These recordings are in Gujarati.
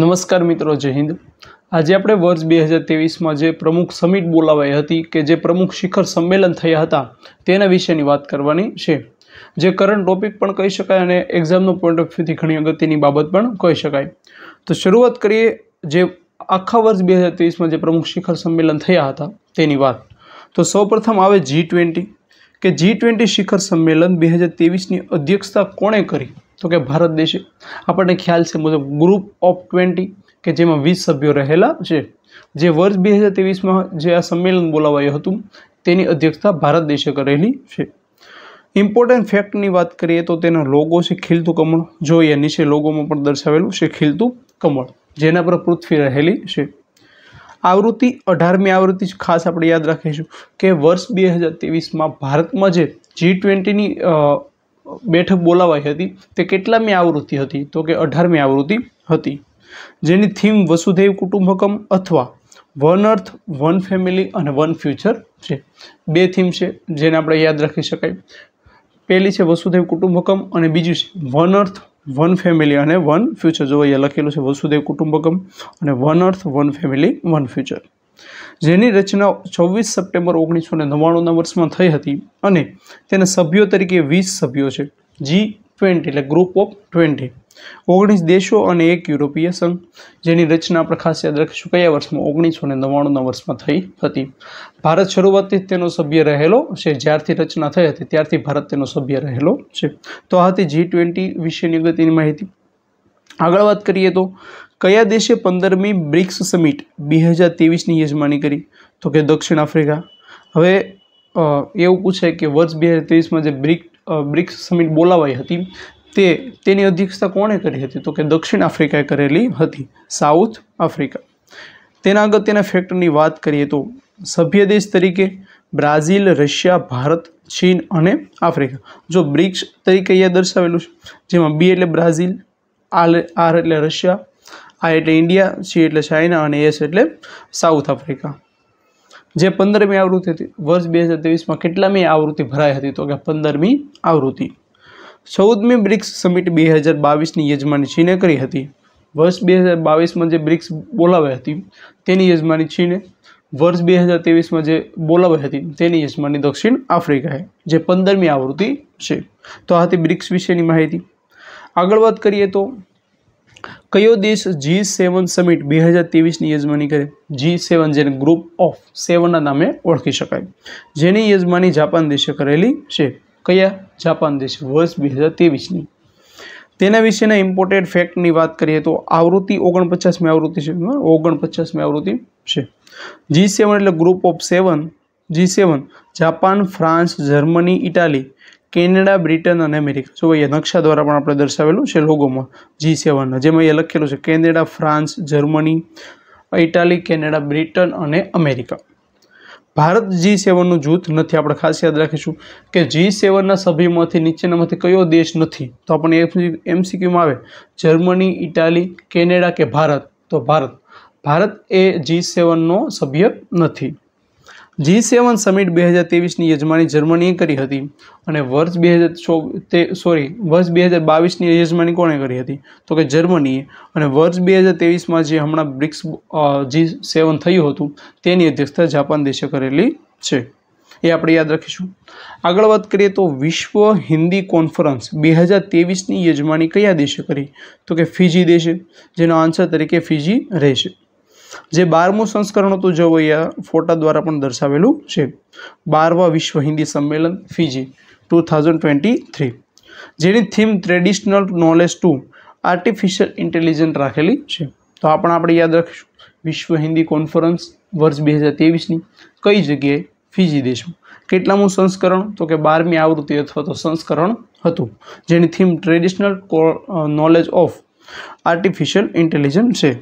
નમસ્કાર મિત્રો જય હિન્દ આજે આપણે વર્ષ બે હજાર ત્રેવીસમાં જે પ્રમુખ સમિટ બોલાવાઈ હતી કે જે પ્રમુખ શિખર સંમેલન થયા હતા તેના વિશેની વાત કરવાની છે જે કરંટ ટોપિક પણ કહી શકાય અને એક્ઝામનો પોઈન્ટ ઓફ વ્યૂથી ઘણી અગત્યની બાબત પણ કહી શકાય તો શરૂઆત કરીએ જે આખા વર્ષ બે હજાર ત્રેવીસમાં જે પ્રમુખ શિખર સંમેલન થયા હતા તેની વાત તો સૌપ્રથમ આવે જી ટ્વેન્ટી કે જી ટ્વેન્ટી શિખર સંમેલન બે હજાર ત્રેવીસની અધ્યક્ષતા કોણે કરી તો કે ભારત દેશે આપણને ખ્યાલ છે મુજબ ગ્રુપ ઓફ ટ્વેન્ટી કે જેમાં વીસ સભ્યો રહેલા છે જે વર્ષ બે હજાર ત્રેવીસમાં જે આ સંમેલન બોલાવાયું હતું તેની અધ્યક્ષતા ભારત દેશે કરેલી છે ઇમ્પોર્ટન્ટ ફેક્ટની વાત કરીએ તો તેનો લોગો છે ખીલતું કમળ જોઈએ નીચે લોગોમાં પણ દર્શાવેલું છે ખીલતું કમળ જેના પર પૃથ્વી રહેલી છે આવૃત્તિ અઢારમી આવૃત્તિ જ ખાસ આપણે યાદ રાખીશું કે વર્ષ બે હજાર ત્રેવીસમાં ભારતમાં જે જી ટ્વેન્ટીની બેઠક બોલાવાઈ હતી તે કેટલામી આવૃત્તિ હતી તો કે અઢારમી આવૃત્તિ હતી જેની થીમ વસુધૈવ કુટુંબકમ અથવા વન અર્થ વન ફેમિલી અને વન ફ્યુચર છે બે થીમ છે જેને આપણે યાદ રાખી શકાય પહેલી છે વસુધૈવ કુટુંબકમ અને બીજી છે વન અર્થ વન ફેમિલી અને વન ફ્યુચર જો અહીંયા લખેલું છે વસુદેવ કુટુંબકમ અને one earth one family one future જેની રચના છવ્વીસ સપ્ટેમ્બર ઓગણીસો ને નવ્વાણુંના વર્ષમાં થઈ હતી અને તેના સભ્યો તરીકે વીસ સભ્યો છે જી ટ્વેન્ટી એટલે ગ્રુપ ઓફ ટ્વેન્ટી ઓગણીસ દેશો અને એક યુરોપીય સંઘ જેની રચના આપણે ખાસ યાદ રાખીશું કયા વર્ષમાં ઓગણીસો ને નવ્વાણુંના વર્ષમાં થઈ હતી ભારત શરૂઆતથી તેનો સભ્ય રહેલો છે જ્યારથી રચના થઈ હતી ત્યારથી ભારત તેનો સભ્ય રહેલો છે તો આ હતી જી ટ્વેન્ટી વિશેની અગત્યની માહિતી આગળ વાત કરીએ તો કયા દેશે પંદરમી બ્રિક્સ સમિટ બે હજાર ત્રેવીસની યજમાની કરી તો કે દક્ષિણ આફ્રિકા હવે એવું પૂછે કે વર્ષ બે હજાર ત્રેવીસમાં જે બ્રિક બ્રિક્સ સમિટ બોલાવાઈ હતી તે તેની અધ્યક્ષતા કોણે કરી હતી તો કે દક્ષિણ આફ્રિકાએ કરેલી હતી સાઉથ આફ્રિકા તેના અગત્યના ફેક્ટરની વાત કરીએ તો સભ્ય દેશ તરીકે બ્રાઝિલ રશિયા ભારત ચીન અને આફ્રિકા જો બ્રિક્સ તરીકે અહીંયા દર્શાવેલું છે જેમાં બી એટલે બ્રાઝિલ આર એટલે રશિયા આ એટલે ઇન્ડિયા સી એટલે ચાઇના અને એસ એટલે સાઉથ આફ્રિકા જે પંદરમી આવૃત્તિ હતી વર્ષ બે હજાર ત્રેવીસમાં કેટલામી આવૃત્તિ ભરાઈ હતી તો કે પંદરમી આવૃત્તિ ચૌદમી બ્રિક્સ સમિટ બે હજાર બાવીસની યજમાની ચીને કરી હતી વર્ષ બે હજાર બાવીસમાં જે બ્રિક્સ બોલાવી હતી તેની યજમાની ચીને વર્ષ બે હજાર ત્રેવીસમાં જે બોલાવાઈ હતી તેની યજમાની દક્ષિણ આફ્રિકાએ જે પંદરમી આવૃત્તિ છે તો આ હતી બ્રિક્સ વિશેની માહિતી આગળ વાત કરીએ તો કયો દેશ જી સેવન સમિટ બે હજાર ત્રેવીસની યજમાની કરે જી સેવન જેને ગ્રુપ ઓફ સેવનના નામે ઓળખી શકાય જેની યજમાની જાપાન દેશે કરેલી છે કયા જાપાન દેશ વર્ષ બે હજાર ત્રેવીસની તેના વિશેના ઇમ્પોર્ટેડ ફેક્ટની વાત કરીએ તો આવૃત્તિ ઓગણપચાસમી આવૃત્તિ છે ઓગણપચાસમી આવૃત્તિ છે જી સેવન એટલે group of seven G seven Japan France Germany Italy Canada Britain અને અમેરિકા જો અહીંયા નકશા દ્વારા પણ આપણે દર્શાવેલું છે લોગોમાં જી સેવનના જેમાં અહીંયા લખેલું છે Canada France Germany Italy Canada Britain અને અમેરિકા ભારત જી સેવનનું જૂથ નથી આપણે ખાસ યાદ રાખીશું કે જી સેવનના સભ્યમાંથી નીચેનામાંથી કયો દેશ નથી તો આપણને એમસીક્યુમાં આવે જર્મની ઇટાલી કેનેડા કે ભારત તો ભારત ભારત એ જી સેવનનો સભ્ય નથી જી સેવન સમિટ બે હજાર ત્રેવીસની યજમાની જર્મનીએ કરી હતી અને વર્ષ બે હજાર સોરી વર્ષ બે હજાર બાવીસની યજમાની કોણે કરી હતી તો કે જર્મનીએ અને વર્ષ બે હજાર ત્રેવીસમાં જે હમણાં બ્રિક્સ જી સેવન થયું હતું તેની અધ્યક્ષતા જાપાન દેશે કરેલી છે એ આપણે યાદ રાખીશું આગળ વાત કરીએ તો વિશ્વ હિન્દી કોન્ફરન્સ બે હજાર ત્રેવીસની યજમાની કયા દેશે કરી તો કે ફિજી દેશે જેનો આન્સર તરીકે ફિજી રહેશે જે બારમું સંસ્કરણ હતું જો અહીંયા ફોટા દ્વારા પણ દર્શાવેલું છે બારમા વિશ્વ હિન્દી સંમેલન Fiji two thousand twenty three જેની theme traditional knowledge to artificial intelligence રાખેલી છે તો આ પણ આપણે યાદ રાખીશું વિશ્વ હિન્દી કોન્ફરન્સ વર્ષ બે હજાર ત્રેવીસની કઈ જગ્યાએ ફીજી દેશમાં કેટલામું સંસ્કરણ તો કે બારમી આવૃત્તિ અથવા તો સંસ્કરણ હતું જેની theme traditional knowledge of artificial intelligence છે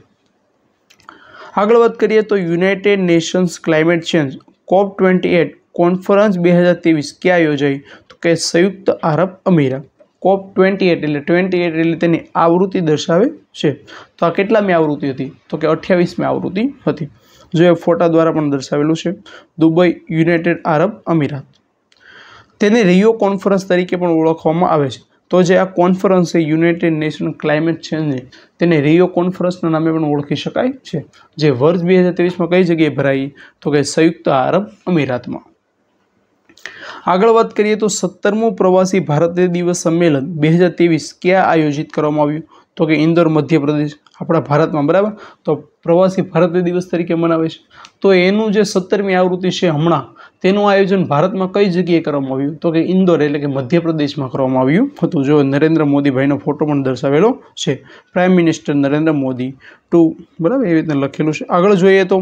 આગળ વાત કરીએ તો United Nations climate change COP twenty eight conference બે હજાર ત્રેવીસ ક્યાં યોજાઈ તો કે સંયુક્ત આરબ અમીરા કોપ ટ્વેન્ટી એટ એટલે ટ્વેન્ટી એટ એટલે તેની આવૃત્તિ દર્શાવે છે તો આ કેટલામી આવૃત્તિ હતી તો કે અઠ્યાવીસમી આવૃત્તિ હતી જો એ ફોટા દ્વારા પણ દર્શાવેલું છે દુબઈ યુનાઇટેડ આરબ અમીરાત તેને રિયો કોન્ફરન્સ તરીકે પણ ઓળખવામાં આવે છે તો જે આ કોન્ફરન્સ એ યુનાઇટેડ નેશન ક્લાઇમેટ ચેન્જ તેને રિયો કોન્ફરન્સના નામે પણ ઓળખી શકાય છે જે વર્ષ બે હજાર ત્રીસમાં કઈ જગ્યાએ ભરાઈ તો કે સંયુક્ત આરબ અમીરાતમાં આગળ વાત કરીએ તો સત્તરમું પ્રવાસી ભારતીય દિવસ સંમેલન બે હજાર ત્રેવીસ ક્યાં આયોજિત કરવામાં આવ્યું તો કે ઇન્દોર મધ્યપ્રદેશ આપણા ભારતમાં બરાબર તો પ્રવાસી ભારતીય દિવસ તરીકે મનાવે છે તો એનું જે સત્તરમી આવૃત્તિ છે હમણાં તેનું આયોજન ભારતમાં કઈ જગ્યાએ કરવામાં આવ્યું તો કે ઇન્દોર એટલે કે મધ્યપ્રદેશમાં કરવામાં આવ્યું હતું જો નરેન્દ્ર મોદીભાઈનો ફોટો પણ દર્શાવેલો છે પ્રાઇમ મિનિસ્ટર નરેન્દ્ર મોદી ટુ બરાબર એવી રીતે લખેલું છે આગળ જોઈએ તો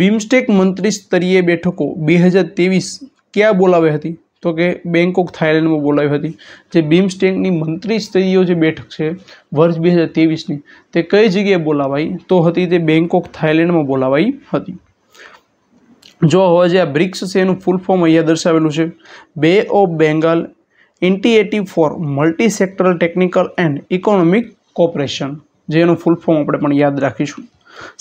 બિમસ્ટેક મંત્રી સ્તરીય બેઠકો બે હજાર તેવીસ ક્યાં બોલાવી હતી તો કે બેંક ઓફ થાઇલેન્ડમાં બોલાવી હતી જે બીમસ્ટેકની મંત્રી સ્તરીય જે બેઠક છે વર્ષ બે હજાર ત્રેવીસની તે કઈ જગ્યાએ બોલાવાઈ તો હતી તે બેંક ઓફ થાઇલેન્ડમાં બોલાવાઈ હતી જો હવે જે આ બ્રિક્સ છે એનું ફૂલ ફોર્મ અહીંયા દર્શાવેલું છે bay of Bengal initiative for multi sectoral technical and economic cooperation જેનું ફૂલ ફોર્મ આપણે પણ યાદ રાખીશું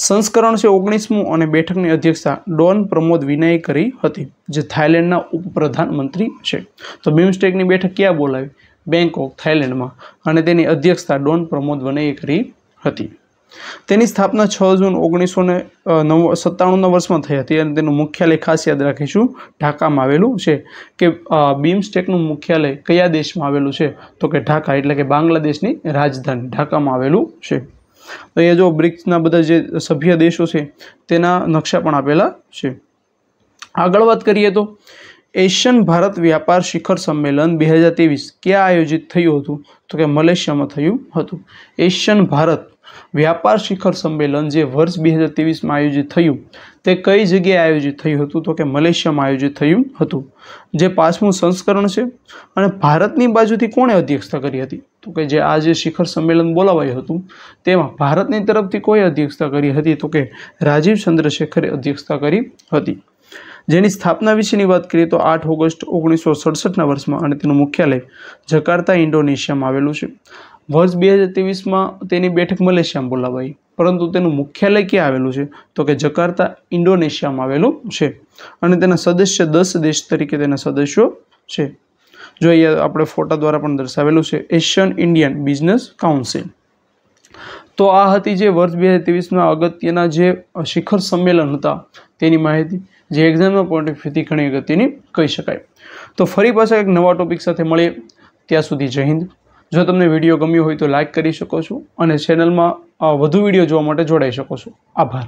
સંસ્કરણ છે ઓગણીસમું અને બેઠકની અધ્યક્ષતા ડોન પ્રમોદ વિનયે કરી હતી જે થાઇલેન્ડના ઉપપ્રધાનમંત્રી છે તો બિમસ્ટેકની બેઠક ક્યાં બોલાવી બેંકોક થાઇલેન્ડમાં અને તેની અધ્યક્ષતા ડોન પ્રમોદ વિનયે કરી હતી તેની સ્થાપના છ જૂન ઓગણીસો ને નવ સત્તાણુંના વર્ષમાં થઈ હતી અને તેનું મુખ્યાલય ખાસ યાદ રાખીશું ઢાકામાં આવેલું છે કે બીમસ્ટેકનું મુખ્યાલય કયા દેશમાં આવેલું છે તો કે ઢાકા એટલે કે બાંગ્લાદેશની રાજધાની ઢાકામાં આવેલું છે તો જો બ્રિક્સના બધા જે સભ્ય દેશો છે તેના નકશા પણ આપેલા છે આગળ વાત કરીએ તો એશિયન ભારત વ્યાપાર શિખર સંમેલન બે હજાર ત્રેવીસ ક્યાં આયોજિત થયું હતું તો કે મલેશિયામાં થયું હતું એશિયન ભારત વ્યાપાર શિખર સંમેલન જે વર્ષ બે હજાર ત્રેવીસમાં આયોજિત થયું તે કઈ જગ્યાએ આયોજિત થયું હતું તો કે મલેશિયામાં આયોજિત થયું હતું જે પાંચમું સંસ્કરણ છે અને ભારતની બાજુથી કોણે અધ્યક્ષતા કરી હતી તો કે જે આજે શિખર સંમેલન બોલાવાયું હતું તેમાં ભારતની તરફથી કોઈ અધ્યક્ષતા કરી હતી તો કે રાજીવ ચંદ્રશેખરે અધ્યક્ષતા કરી હતી જેની સ્થાપના વિશેની વાત કરીએ તો આઠ ઓગસ્ટ ઓગણીસો સડસઠના વર્ષમાં અને તેનું મુખ્યાલય જકાર્તા ઇન્ડોનેશિયામાં આવેલું છે વર્ષ બે હજાર ત્રેવીસમાં તેની બેઠક મલેશિયામાં બોલાવાઈ પરંતુ તેનું મુખ્યાલય ક્યાં આવેલું છે તો કે જકાર્તા ઇન્ડોનેશિયામાં આવેલું છે અને તેના સદસ્ય દસ દેશ તરીકે તેના સદસ્યો છે જો અહીંયા આપણે ફોટા દ્વારા પણ દર્શાવેલું છે એશિયન ઇન્ડિયન બિઝનેસ કાઉન્સિલ તો આ હતી જે વર્ષ બે હજાર ત્રેવીસના અગત્યના જે શિખર સંમેલન હતા તેની માહિતી જે એક્ઝામના પોઈન્ટ ઓફ વ્યૂથી ઘણી અગત્યની કહી શકાય તો ફરી પાછા એક નવા ટોપિક સાથે મળીએ ત્યાં સુધી જય હિન્દ જો તમને વિડીયો ગમ્યો હોય તો લાઇક કરી શકો છો અને ચેનલમાં વધુ વિડીયો જોવા માટે જોડાઈ શકો છો આભાર